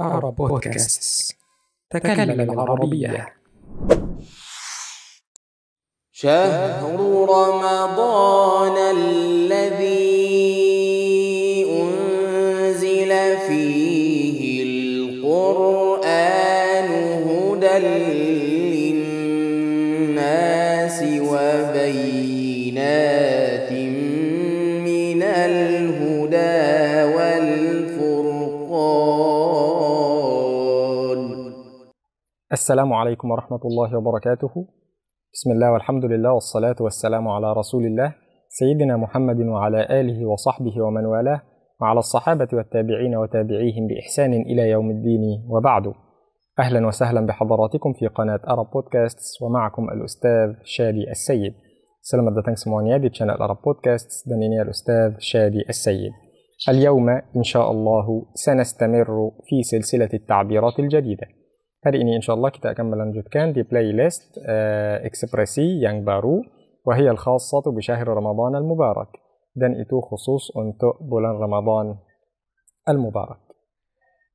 عرب بودكاست تكلم العربية شهر رمضان الذي أنزل فيه القرآن هدى للناس وبينات من الهدى السلام عليكم ورحمة الله وبركاته بسم الله والحمد لله والصلاة والسلام على رسول الله سيدنا محمد وعلى آله وصحبه ومن والاه وعلى الصحابة والتابعين وتابعيهم بإحسان إلى يوم الدين وبعد أهلا وسهلا بحضراتكم في قناة أرب بودكاست ومعكم الأستاذ شادي السيد سلام datang semuanya di channel أرب بودكاست dan الأستاذ شادي السيد اليوم إن شاء الله سنستمر في سلسلة التعبيرات الجديدة Hari ini insya Allah kita akan melanjutkan di playlist uh, ekspresi yang baru وهي الخاصة بشهر رمضان المبارك dan itu khusus untuk bulan Ramadan المبارك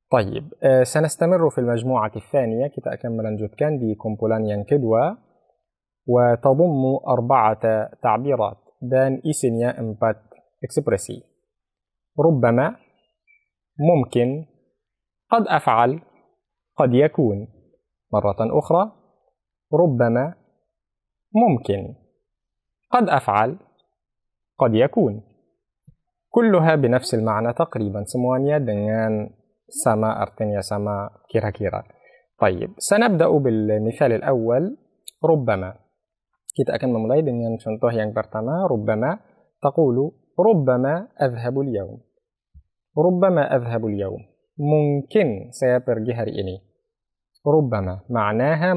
طيب uh, سنستمر في المجموعة الثانية kita akan melanjutkan di kumpulan yang kedua وتضم أربعة تعبيرات dan isinya empat ekspresi ربما ممكن قد أفعل قد يكون مرة أخرى ربما ممكن قد أفعل قد يكون كلها بنفس المعنى تقريبا سموانيا دنيان سما أرتنيا سما كيرا كيرا طيب سنبدأ بالمثال الأول ربما kita akan memulai دنيان شنطوه يانك برتما ربما تقول ربما أذهب اليوم ربما أذهب اليوم ممكن saya pergi إني ربما معناها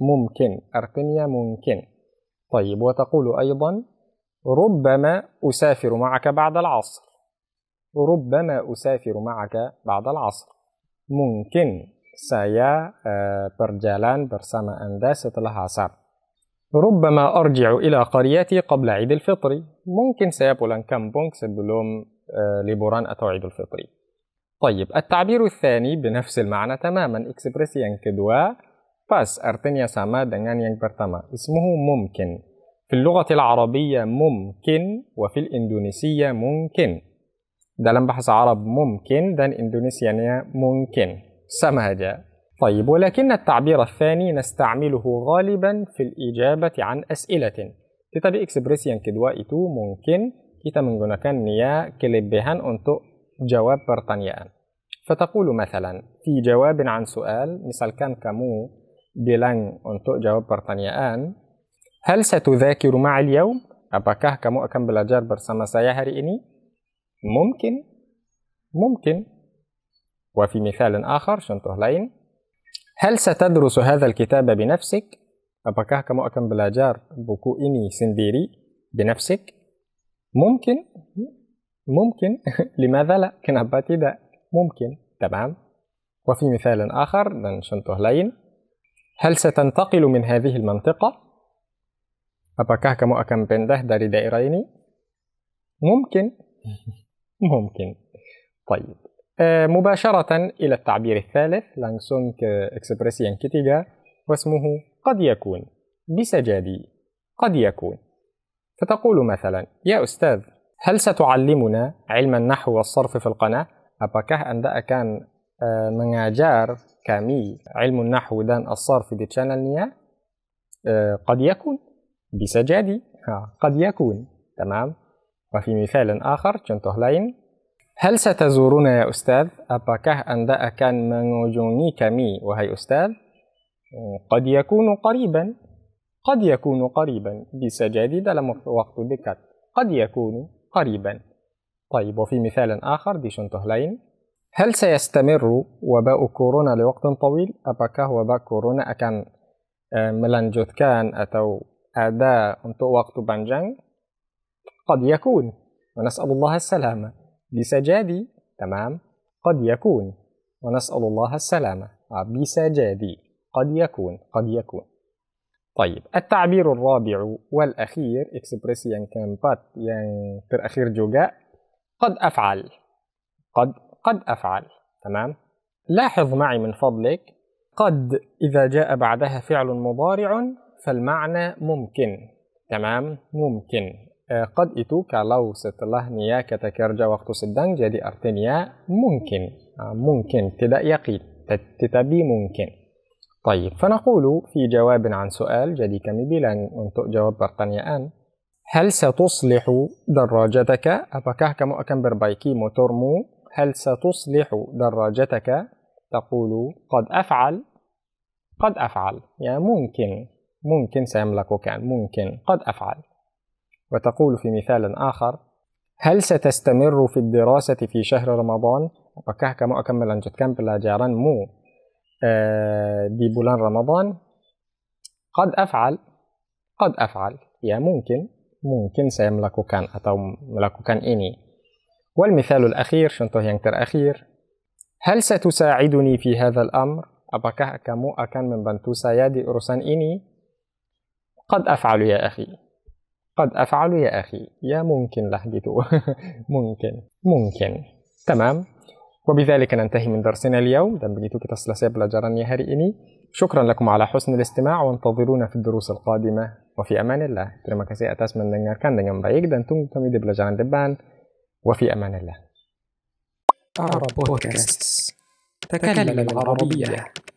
ممكن أرتنيا ممكن طيب وتقول أيضا ربما أسافر معك بعد العصر ربما أسافر معك بعد العصر ممكن سيا برجالان برسما أندا ستلها setelah ربما أرجع إلى قريتي قبل عيد الفطر. ممكن سيا بولان كامبونك سبلوم uh, أتو عيد الفطر. طيب التعبير الثاني بنفس المعنى تماما ekspresi yang kedua pas artinya sama dengan yang pertama اسمه ممكن في اللغة العربية ممكن وفي الإندونيسية ممكن dalam bahasa Arab ممكن dan Indonesianya ممكن sama aja طيب ولكن التعبير الثاني نستعمله غالبا في الإجابة عن أسئلة tetapi ekspresi yang kedua itu mungkin kita menggunakannya kelebihan untuk جواب بريطانيا فتقول مثلا في جواب عن سؤال مثل كان كامو بلان أنتو جواب pertanyaan هل ستذاكر معي اليوم؟ Apakah kamu akan belajar bersama saya hari ini? ممكن ممكن وفي مثال آخر شنطه لين هل ستدرس هذا الكتاب بنفسك؟ Apakah kamu akan belajar buku ini sendiri بنفسك؟ ممكن ممكن لماذا لا كنبة ابتداء ممكن تمام وفي مثال آخر نشنته لين هل ستنتقل من هذه المنطقة؟ Apakah kamu akan pindah dari daerah ini? ممكن ممكن طيب آه، مباشرة إلى التعبير الثالث langsung ke ekspresi yang ketiga واسمه قد يكون بسجادي قد يكون فتقول مثلا يا أستاذ هل ستعلمنا علم النحو والصرف في القناة؟ Apakah Anda akan uh, mengajar kami ilmu nahwu dan as-sarf di channelnya? Uh, قد يكون bisa jadi ha, قد يكون تمام وفي مثال آخر contoh lain هل ستزورنا يا أستاذ؟ Apakah Anda akan mengunjungi kami وهي أستاذ؟ قد يكون قريبا قد يكون قريبا bisa jadi dalam waktu dekat قد يكون قريبا طيب وفي مثال آخر دي شنته لين هل سيستمر وباء كورونا لوقت طويل أبكى وباء كورونا أكان آه، كان أتو أداء أنتو وقت بانجان؟ قد يكون ونسأل الله السلامة بسجادي تمام قد يكون ونسأل الله السلامة آه، بسجادي قد يكون قد يكون طيب التعبير الرابع والأخير إكسبريسيان يعني بات يعني الأخير جوجاء قد أفعل قد قد أفعل تمام لاحظ معي من فضلك قد إذا جاء بعدها فعل مضارع فالمعنى ممكن تمام ممكن آه، قد إتو لو ستله نياكة كرجة وقت سدان جدي أرتنيا ممكن آه، ممكن تدا يقين تتبي ممكن طيب فنقول في جواب عن سؤال جدي kami انتو untuk jawab pertanyaan هل ستصلح دراجتك apakah kamu akan berbaiki motormu هل ستصلح دراجتك تقول قد أفعل قد أفعل يعني ممكن ممكن سيملكك ممكن قد أفعل وتقول في مثال آخر هل ستستمر في الدراسة في شهر رمضان apakah kamu akan melanjutkan pelajaranmu آه، ببولان رمضان قد أفعل قد أفعل يا ممكن ممكن أتو أو كان إني والمثال الأخير شنطه ينكر أخير هل ستساعدني في هذا الأمر؟ أبكه كمو أكان من بنتو سيادي أرسان إني قد أفعل يا أخي قد أفعل يا أخي يا ممكن lah ممكن ممكن تمام وبذلك ننتهي من درسنا اليوم دم بجيتوك تصل سيب لجرانيا هاري إني شكرا لكم على حسن الاستماع وانتظرونا في الدروس القادمة وفي أمان الله ترمى كسي أتاس من دنجر كان دنجر بايق دن تنتم يدب لجران دبان وفي أمان الله عرب بودكاست تكلم العربية